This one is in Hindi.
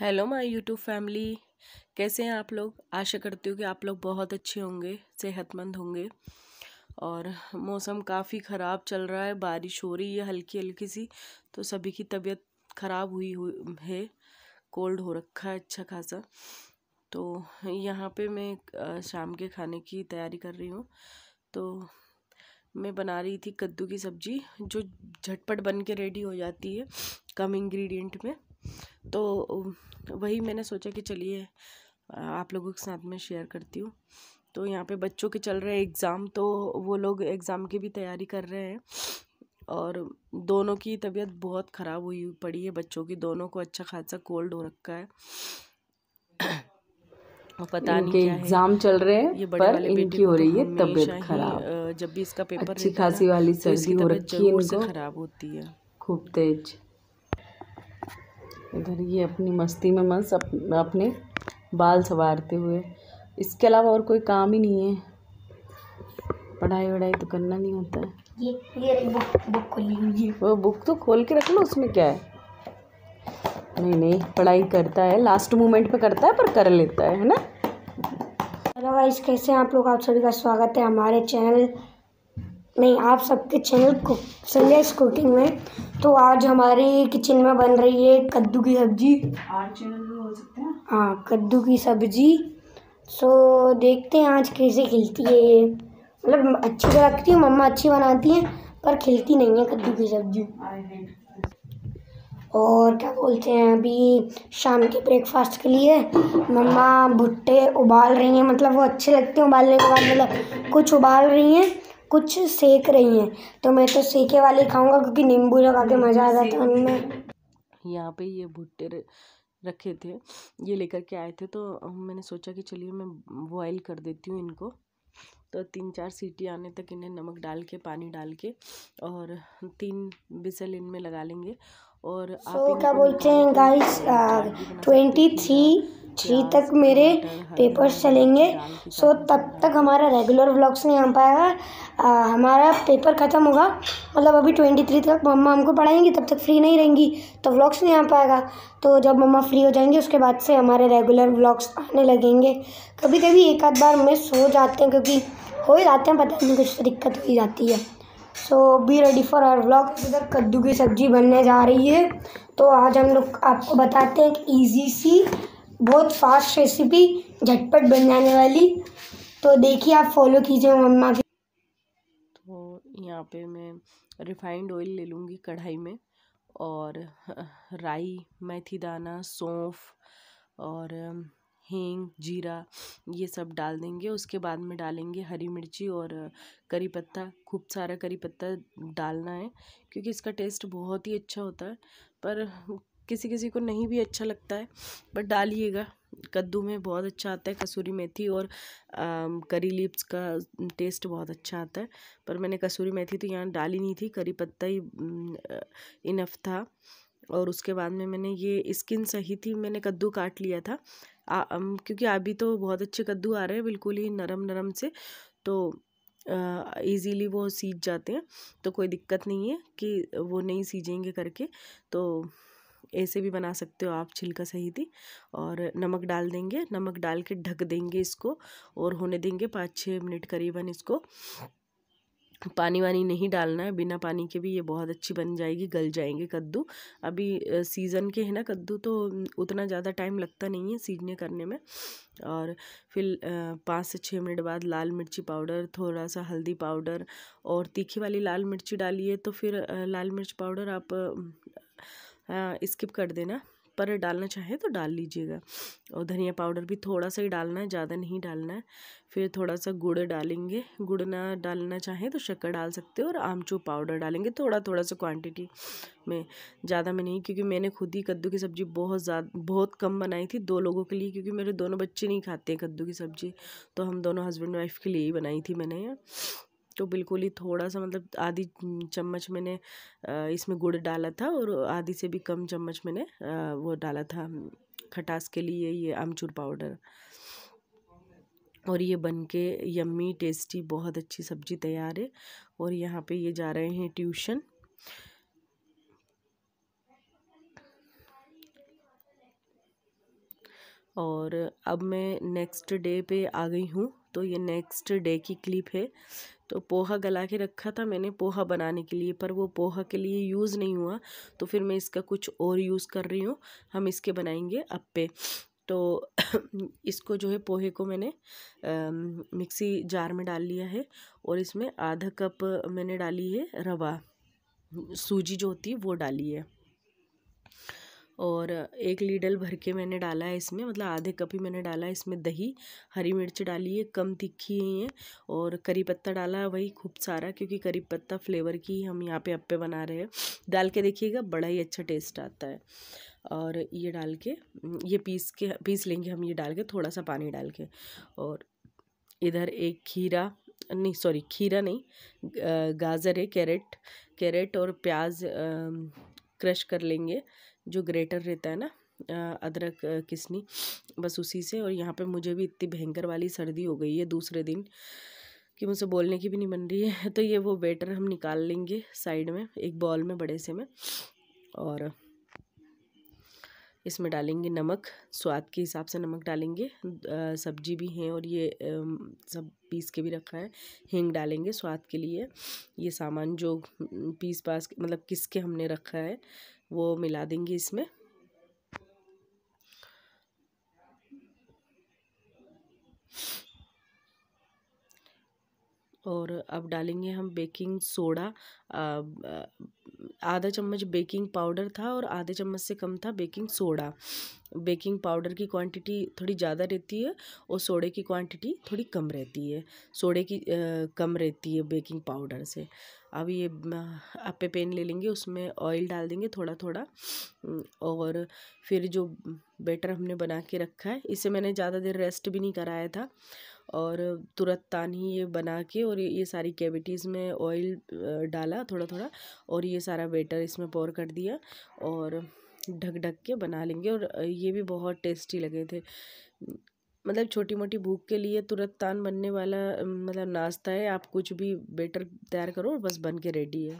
हेलो माय यूट्यूब फैमिली कैसे हैं आप लोग आशा करती हूँ कि आप लोग बहुत अच्छे होंगे सेहतमंद होंगे और मौसम काफ़ी ख़राब चल रहा है बारिश हो रही है हल्की हल्की सी तो सभी की तबीयत ख़राब हुई हुई है कोल्ड हो रखा है अच्छा खासा तो यहाँ पे मैं शाम के खाने की तैयारी कर रही हूँ तो मैं बना रही थी कद्दू की सब्ज़ी जो झटपट बन के रेडी हो जाती है कम इंग्रेडिएंट में तो वही मैंने सोचा कि चलिए आप लोगों के साथ में शेयर करती हूँ तो यहाँ पे बच्चों के चल रहे हैं एग्ज़ाम तो वो लोग एग्ज़ाम की भी तैयारी कर रहे हैं और दोनों की तबीयत बहुत ख़राब हुई पड़ी है बच्चों की दोनों को अच्छा खासा कोल्ड हो रखा है पता नहीं एग्जाम चल रहे हैं ये बड़े पर वाले इनकी हो रही है तो तबीयत खराब जब भी इसका पेपर अच्छी खासी वाली तो सर्दी हो रखी है इनको खराब होती है खूब तेज इधर ये अपनी मस्ती में मस्त अप, अपने बाल संवारते हुए इसके अलावा और कोई काम ही नहीं है पढ़ाई वढ़ाई तो करना नहीं होता है ये ये बुक बुक खोली वो बुक तो खोल के रख लो उसमें क्या है नहीं नहीं पढ़ाई करता है लास्ट मोमेंट पे करता है पर कर लेता है है ना हेलो गाइस कैसे आप लोग आप सभी का स्वागत है हमारे चैनल नहीं आप सबके चैनल को कुकिंग में तो आज हमारे किचन में बन रही है कद्दू की सब्जी हाँ कद्दू की सब्जी सो देखते हैं आज कैसे खिलती है ये मतलब अच्छी तो लगती है मम्मा अच्छी बनाती हैं पर खिलती नहीं है कद्दू की सब्जी और क्या बोलते हैं अभी शाम के ब्रेकफास्ट के लिए मम्मा भुट्टे उबाल रही हैं मतलब वो अच्छे लगते हैं उबालने के बाद मतलब कुछ उबाल रही हैं कुछ सेक रही हैं तो मैं तो सेके वाले खाऊंगा क्योंकि नींबू लगा के मज़ा आ जाता है उनमें यहाँ पे ये भुट्टे रखे थे ये लेकर के आए थे तो मैंने सोचा कि चलिए मैं बॉयल कर देती हूँ इनको तो तीन चार सीटी आने तक इन्हें नमक डाल के पानी डाल के और तीन बिसल इनमें लगा लेंगे और so, आप क्या बोलते हैं गाइस ट्वेंटी थ्री थ्री तक मेरे पेपर्स चलेंगे सो तब तक हमारा रेगुलर व्लॉग्स नहीं आ पाएगा हमारा पेपर ख़त्म होगा मतलब अभी ट्वेंटी थ्री तक मम्मा हमको पढ़ाएंगी तब तक फ्री नहीं रहेंगी तो व्लॉग्स नहीं आ पाएगा तो जब मम्मा फ्री हो जाएंगी उसके बाद से हमारे रेगुलर व्लॉग्स आने लगेंगे कभी कभी एक आध बार मिस हो जाते हैं क्योंकि हो ही जाते हैं पता नहीं कुछ दिक्कत हो जाती है so be ready for our vlog इधर कद्दू की सब्ज़ी बनने जा रही है तो आज हम लोग आपको बताते हैं एक ईजी सी बहुत फास्ट रेसिपी झटपट बन जाने वाली तो देखिए आप फॉलो कीजिए मम्मा की तो यहाँ पे मैं रिफाइंड ऑयल ले लूँगी कढ़ाई में और राई मेथी दाना सौंफ और हींग जीरा ये सब डाल देंगे उसके बाद में डालेंगे हरी मिर्ची और करी पत्ता खूब सारा करी पत्ता डालना है क्योंकि इसका टेस्ट बहुत ही अच्छा होता है पर किसी किसी को नहीं भी अच्छा लगता है बट डालिएगा कद्दू में बहुत अच्छा आता है कसूरी मेथी और आ, करी लिप्स का टेस्ट बहुत अच्छा आता है पर मैंने कसूरी मेथी तो यहाँ डाली नहीं थी करी पत्ता ही इनफ था और उसके बाद में मैंने ये स्किन सही थी मैंने कद्दू काट लिया था आ, क्योंकि अभी तो बहुत अच्छे कद्दू आ रहे हैं बिल्कुल ही नरम नरम से तो ईज़िली वो सीज जाते हैं तो कोई दिक्कत नहीं है कि वो नहीं सीजेंगे करके तो ऐसे भी बना सकते हो आप छिलका सही थी और नमक डाल देंगे नमक डाल के ढक देंगे इसको और होने देंगे पाँच छः मिनट करीबन इसको पानी वानी नहीं डालना है बिना पानी के भी ये बहुत अच्छी बन जाएगी गल जाएंगे कद्दू अभी सीज़न के है ना कद्दू तो उतना ज़्यादा टाइम लगता नहीं है सीजने करने में और फिर पाँच से छः मिनट बाद लाल मिर्ची पाउडर थोड़ा सा हल्दी पाउडर और तीखी वाली लाल मिर्ची डालिए तो फिर लाल मिर्च पाउडर आप स्किप कर देना पर डालना चाहे तो डाल लीजिएगा और धनिया पाउडर भी थोड़ा सा ही डालना है ज़्यादा नहीं डालना है फिर थोड़ा सा गुड़ डालेंगे गुड़ ना डालना चाहें तो शक्कर डाल सकते हो और आमचूर पाउडर डालेंगे थोड़ा थोड़ा सा क्वांटिटी में ज़्यादा में नहीं क्योंकि मैंने खुद ही कद्दू की सब्ज़ी बहुत ज़्यादा बहुत कम बनाई थी दो लोगों के लिए क्योंकि मेरे दोनों बच्चे नहीं खाते हैं कद्दू की सब्ज़ी तो हम दोनों हस्बैंड वाइफ के लिए ही बनाई थी मैंने तो बिल्कुल ही थोड़ा सा मतलब आधी चम्मच मैंने इसमें गुड़ डाला था और आधी से भी कम चम्मच मैंने वो डाला था खटास के लिए ये आमचूर पाउडर और ये बन के यम्मी टेस्टी बहुत अच्छी सब्जी तैयार है और यहाँ पे ये जा रहे हैं ट्यूशन और अब मैं नेक्स्ट डे पे आ गई हूँ तो ये नेक्स्ट डे की क्लिप है तो पोहा गला के रखा था मैंने पोहा बनाने के लिए पर वो पोहा के लिए यूज़ नहीं हुआ तो फिर मैं इसका कुछ और यूज़ कर रही हूँ हम इसके बनाएंगे अप्पे तो इसको जो है पोहे को मैंने मिक्सी जार में डाल लिया है और इसमें आधा कप मैंने डाली है रवा सूजी जो होती है वो डाली है और एक लीडल भर के मैंने डाला है इसमें मतलब आधे कप ही मैंने डाला है इसमें दही हरी मिर्च डाली है कम तीखी है ये और करी पत्ता डाला है वही खूब सारा क्योंकि करी पत्ता फ्लेवर की हम यहाँ पे अपे बना रहे हैं डाल के देखिएगा बड़ा ही अच्छा टेस्ट आता है और ये डाल के ये पीस के पीस लेंगे हम ये डाल के थोड़ा सा पानी डाल के और इधर एक खीरा नहीं सॉरी खीरा नहीं गाजर है कैरेट कैरेट और प्याज क्रश कर लेंगे जो ग्रेटर रहता है ना अदरक किसनी बस उसी से और यहाँ पे मुझे भी इतनी भयंकर वाली सर्दी हो गई है दूसरे दिन कि मुझसे बोलने की भी नहीं बन रही है तो ये वो बेटर हम निकाल लेंगे साइड में एक बॉल में बड़े से में और इसमें डालेंगे नमक स्वाद के हिसाब से नमक डालेंगे सब्जी भी है और ये सब पीस के भी रखा है हींग डालेंगे स्वाद के लिए ये सामान जो पीस पास मतलब किसके हमने रखा है वो मिला देंगे इसमें और अब डालेंगे हम बेकिंग सोडा आधा चम्मच बेकिंग पाउडर था और आधे चम्मच से कम था बेकिंग सोडा बेकिंग पाउडर की क्वांटिटी थोड़ी ज़्यादा रहती है और सोडे की क्वांटिटी थोड़ी कम रहती है सोडे की आ, कम रहती है बेकिंग पाउडर से अब ये आपे पेन ले लेंगे उसमें ऑयल डाल देंगे थोड़ा थोड़ा और फिर जो बैटर हमने बना के रखा है इसे मैंने ज़्यादा देर रेस्ट भी नहीं कराया था और तुरंत तान ही ये बना के और ये सारी कैविटीज़ में ऑयल डाला थोड़ा थोड़ा और ये सारा बेटर इसमें पोर कर दिया और ढक ढक के बना लेंगे और ये भी बहुत टेस्टी लगे थे मतलब छोटी मोटी भूख के लिए तुरंत तान बनने वाला मतलब नाश्ता है आप कुछ भी बेटर तैयार करो और बस बन के रेडी है